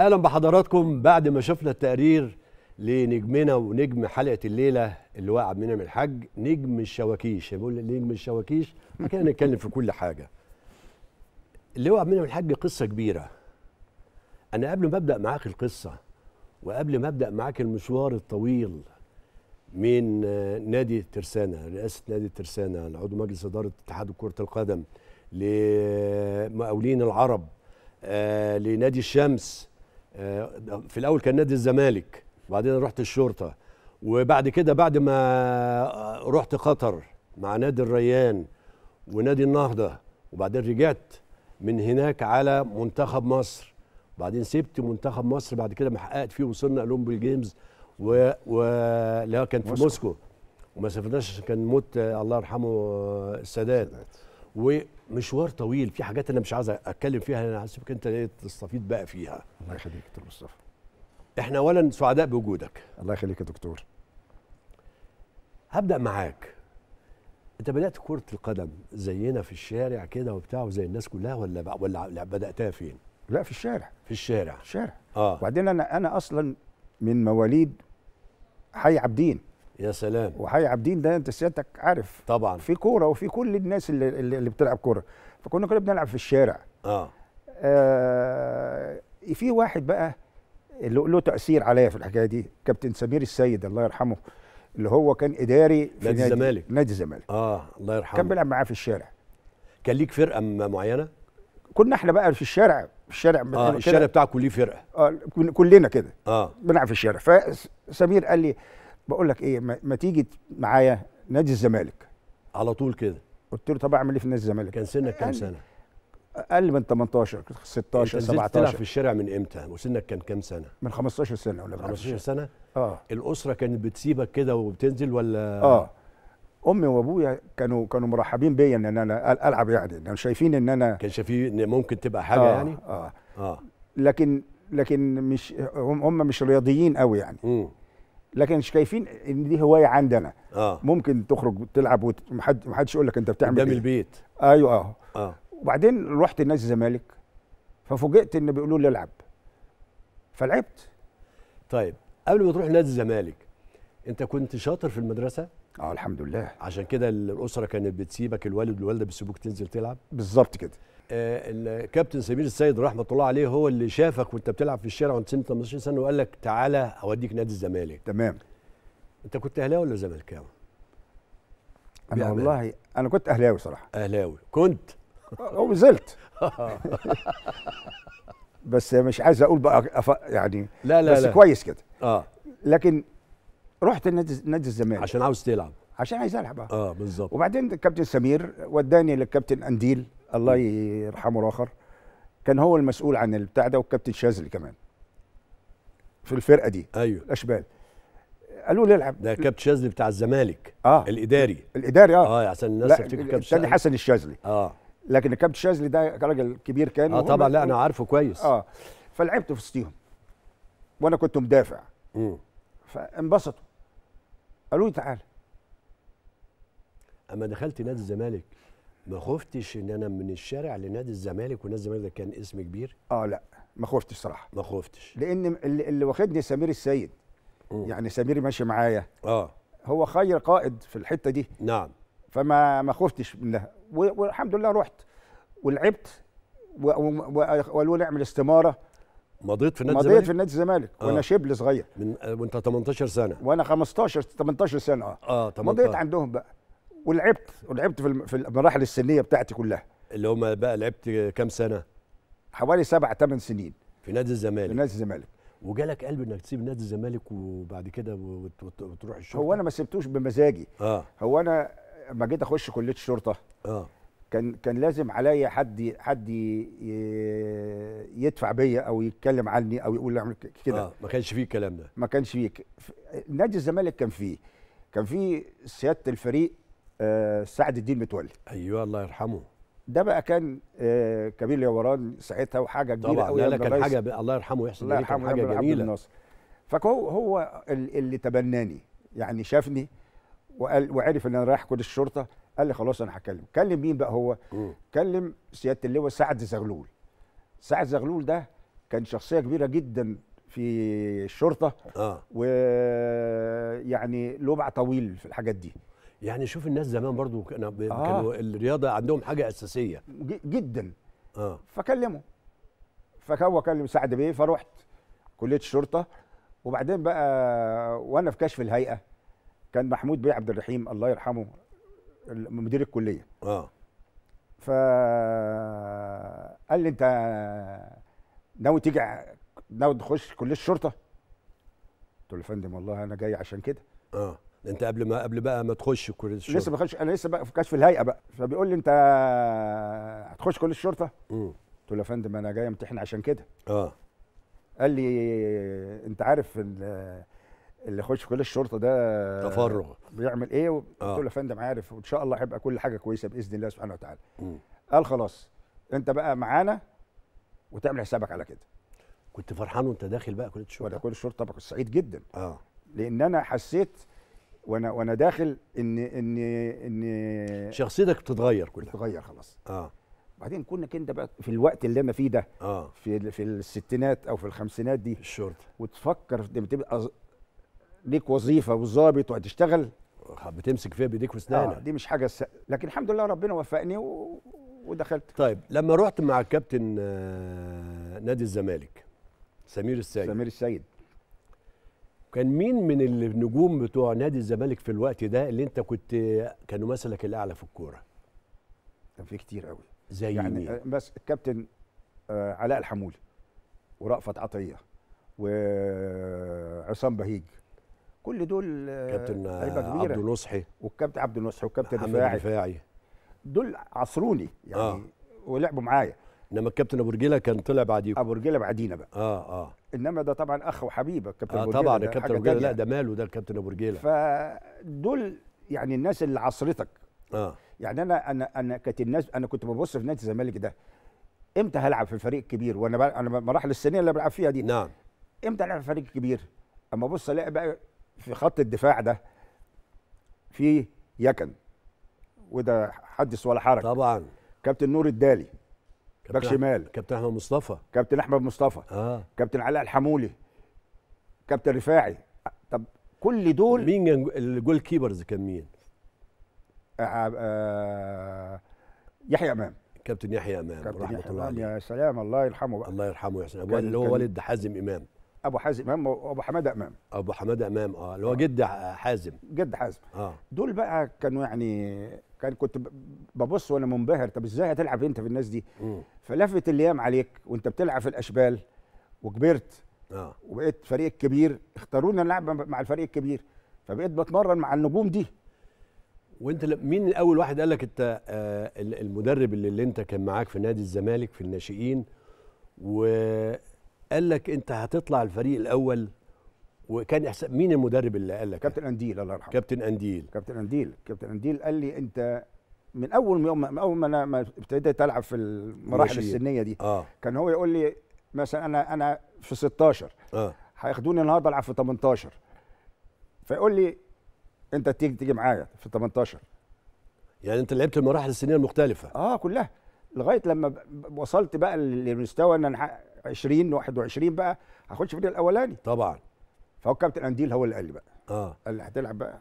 اهلا بحضراتكم بعد ما شفنا التقرير لنجمنا ونجم حلقه الليله اللي وقع المنعم من الحاج نجم الشواكيش بقول نجم الشواكيش كان نتكلم في كل حاجه اللي وقع المنعم من الحاج قصه كبيره انا قبل ما ابدا معاك القصه وقبل ما ابدا معاك المشوار الطويل من آه، نادي ترسانه رئاسه نادي ترسانه عضو مجلس اداره اتحاد كره القدم لمقاولين آه، العرب آه، لنادي الشمس في الاول كان نادي الزمالك وبعدين رحت الشرطه وبعد كده بعد ما رحت قطر مع نادي الريان ونادي النهضه وبعدين رجعت من هناك على منتخب مصر وبعدين سبت منتخب مصر بعد كده ما حققت فيه وصلنا اولمبي جيمز و, و... لا كان في موسكو, موسكو. وما سافرناش كان موت الله يرحمه السادات, السادات ومشوار طويل في حاجات انا مش عايز اتكلم فيها انا هسيبك انت إيه تستفيد بقى فيها الله يخليك يا دكتور مصطفى احنا اولا سعداء بوجودك الله يخليك يا دكتور هبدا معاك انت بدات كره القدم زينا في الشارع كده وبتاع وزي الناس كلها ولا ولا بداتها فين لا في الشارع في الشارع الشارع اه وبعدين انا انا اصلا من مواليد حي عابدين يا سلام وحي عابدين ده انت سيادتك عارف طبعا في كوره وفي كل الناس اللي اللي بتلعب كوره فكنا كنا بنلعب في الشارع اه, آه في واحد بقى اللي له تاثير عليا في الحكايه دي كابتن سمير السيد الله يرحمه اللي هو كان اداري في نادي الزمالك نادي الزمالك اه الله يرحمه كان بيلعب معاه في الشارع كان ليك فرقه معينه كنا احنا بقى في الشارع في الشارع اه الشارع بتاعكم ليه فرقه اه كلنا كده اه بنلعب في الشارع فسمير قال لي بقول لك ايه ما تيجي معايا نادي الزمالك على طول كده قلت له طب اعمل ايه في نادي الزمالك كان سنك كام سنه اقل من 18 16 انت 17 تلعب في الشارع من امتى وسنك كان كام سنه من 15 سنه ولا 15 سنه اه الاسره كانت بتسيبك كده وبتنزل ولا اه امي وابويا كانوا كانوا مرحبين بيا ان انا العب يعني كانوا شايفين ان انا كان شايفين ان ممكن تبقى حاجه آه يعني اه اه لكن لكن مش هم مش رياضيين قوي يعني م. لكن مش شايفين ان دي هوايه عندنا آه. ممكن تخرج تلعب ومحدش يقول لك انت بتعمل قدام إيه؟ البيت ايوه اه, آه. وبعدين رحت نادي الزمالك ففوجئت ان بيقولوا لي العب فلعبت طيب قبل ما تروح نادي الزمالك انت كنت شاطر في المدرسه اه الحمد لله عشان كده الاسره كانت بتسيبك الوالد والوالده بيسيبوك تنزل تلعب بالظبط كده آه الكابتن سمير السيد رحمه الله عليه هو اللي شافك وانت بتلعب في الشارع وانت سن 18 سنه وقال لك تعالى اوديك نادي الزمالك تمام انت كنت اهلاوي ولا زملكاوي؟ انا والله انا كنت اهلاوي صراحه اهلاوي كنت آه، او زلت بس مش عايز اقول بقى أف... يعني لا لا بس لا. كويس كده اه لكن رحت النادي نادي الزمالك عشان عاوز تلعب عشان عايز العب اه, آه، بالظبط وبعدين الكابتن سمير وداني للكابتن انديل الله يرحمه الاخر كان هو المسؤول عن البتاع ده والكابتن شاذلي كمان في الفرقه دي ايوه الاشبال قالوا لي العب ده كابتن شاذلي بتاع الزمالك اه الاداري الاداري اه اه عشان الناس تفتكر كابتن شاذلي حسن الشاذلي اه لكن الكابتن شاذلي ده راجل كبير كان اه طبعا لا انا عارفه كويس اه فلعبت في وسطيهم وانا كنت مدافع امم فانبسطوا قالوا لي تعالى اما دخلت نادي الزمالك ما خفتش ان انا من الشارع لنادي الزمالك ونادي الزمالك ده كان اسم كبير اه لا ما خفتش صراحه ما خفتش لان اللي, اللي واخدني سمير السيد م. يعني سمير ماشي معايا اه هو خير قائد في الحته دي نعم فما ما خفتش منها والحمد لله رحت ولعبت وقالوا لي اعمل استماره مضيت في نادي الزمالك مضيت في نادي الزمالك آه. وانا شبل صغير من آه، وانت 18 سنه وانا 15 18 سنه اه اه 18 مضيت عندهم بقى ولعبت ولعبت في المراحل السنيه بتاعتي كلها اللي هم بقى لعبت كام سنه؟ حوالي سبع ثمان سنين في نادي الزمالك في نادي الزمالك وجالك قلب انك تسيب نادي الزمالك وبعد كده وتروح الشرطه هو انا ما سبتوش بمزاجي آه. هو انا لما جيت اخش كليه الشرطه اه كان كان لازم عليا حد حد يدفع بيا او يتكلم عني او يقول اعمل كده آه ما كانش فيه الكلام ده ما كانش فيه نادي الزمالك كان فيه كان فيه سياده الفريق آه سعد الدين متولي ايوه الله يرحمه ده بقى كان آه كبير يوران ساعتها وحاجه كبيره طبعا قوي طبعا كان حاجه الله يرحمه يحسن الله يرحمه حاجه جميله فهو هو اللي تبناني يعني شافني وقال وعرف ان انا رايح كود الشرطه قال لي خلاص انا هكلم كلم مين بقى هو كلم سياده اللواء سعد زغلول سعد زغلول ده كان شخصيه كبيره جدا في الشرطه آه. ويعني لبع طويل في الحاجات دي يعني شوف الناس زمان برضو كانوا آه. كانوا الرياضه عندهم حاجه اساسيه جدا اه فكلمه فهو كلم سعد بيه فرحت كليه الشرطه وبعدين بقى وانا في كشف الهيئه كان محمود بيه عبد الرحيم الله يرحمه مدير الكليه اه ف قال لي انت ناوي تيجي ناوي تخش كليه الشرطه قلت له يا فندم والله انا جاي عشان كده اه انت قبل ما قبل بقى ما تخش كليه الشرطه لسه ما خش انا لسه بقى في كشف الهيئه بقى فبيقول لي انت هتخش كليه الشرطه قلت له يا فندم انا جاي امتحن عشان كده اه قال لي انت عارف اللي يخش في كليه الشرطه ده تفرغ بيعمل ايه آه. قلت له يا فندم عارف وان شاء الله هيبقى كل حاجه كويسه باذن الله سبحانه وتعالى م. قال خلاص انت بقى معانا وتعمل حسابك على كده كنت فرحان وانت داخل بقى كليه الشرطه وانا كليه الشرطه كنت سعيد جدا اه لان انا حسيت وانا وانا داخل ان ان ان شخصيتك بتتغير كلها بتتغير خلاص اه بعدين كونك انت بقى في الوقت اللي انا فيه ده آه. في في الستينات او في الخمسينات دي الشرطه وتفكر تبقى ليك وظيفه وظابط وهتشتغل بتمسك فيها بايديك واسنانك آه دي مش حاجه س... لكن الحمد لله ربنا وفقني و... ودخلت طيب لما رحت مع كابتن آه، نادي الزمالك سمير السيد سمير السيد كان مين من النجوم بتوع نادي الزمالك في الوقت ده اللي انت كنت كانوا مثلك الاعلى في الكوره كان في كتير قوي زي يعني مين؟ آه، بس الكابتن آه، علاء الحمولي ورأفت عطيه وعصام بهيج كل دول كابتن آه، عبد النصحي والكابتن عبد النصحي والكابتن الدفاعي رفاعي دول عصروني يعني آه. ولعبوا معايا انما الكابتن ابو رجيله كان طلع بعديكم ابو رجيله بعدينا بقى اه اه انما ده طبعا اخ وحبيب الكابتن آه طبعا الكابتن ابو لا ده ماله ده الكابتن ابو رجيله فدول يعني الناس اللي عصرتك اه يعني انا انا انا كانت الناس انا كنت ببص في نادي الزمالك ده امتى هلعب في الفريق الكبير وانا انا مراحل السنيه اللي بلعب فيها دي نعم امتى هلعب في الفريق الكبير اما ابص الاقي بقى في خط الدفاع ده في يكن وده حدث ولا حرج طبعا كابتن نور الدالي باك شمال كابتن احمد مصطفى كابتن احمد مصطفى اه كابتن علاء الحمولي كابتن رفاعي طب كل دول مين الجول كيبرز كان مين؟ آه آه يحيى امام كابتن يحيى امام كابتن رحمه الله عليه يا سلام الله يرحمه بقى الله يرحمه يا سلام اللي هو والد حازم امام ابو حازم امام وابو حماده امام ابو حماده امام اه اللي هو آه. جد حازم جد حازم اه دول بقى كانوا يعني كان كنت ببص وانا منبهر طب ازاي هتلعب انت في الناس دي فلفت الايام عليك وانت بتلعب في الاشبال وكبرت اه وبقيت فريق كبير اختارونا نلعب مع الفريق الكبير فبقيت بتمرن مع النجوم دي وانت مين اول واحد قال لك انت آه، المدرب اللي, اللي انت كان معاك في نادي الزمالك في الناشئين و قال لك انت هتطلع الفريق الاول وكان احسن مين المدرب اللي قال لك كابتن انديل الله يرحمه كابتن انديل كابتن انديل كابتن انديل قال لي انت من اول يوم من اول ما انا ما ابتديت العب في المراحل ماشية. السنيه دي آه. كان هو يقول لي مثلا انا انا في 16 اه هياخدوني النهارده العب في 18 فيقول لي انت تيجي تيجي معايا في 18 يعني انت لعبت المراحل السنيه المختلفه اه كلها لغايه لما وصلت بقى للمستوى ان انا 20 21 بقى هاخدش الفريق الاولاني طبعا فهو كابتن انديل هو اللي قال لي بقى اه قال لي هتلعب بقى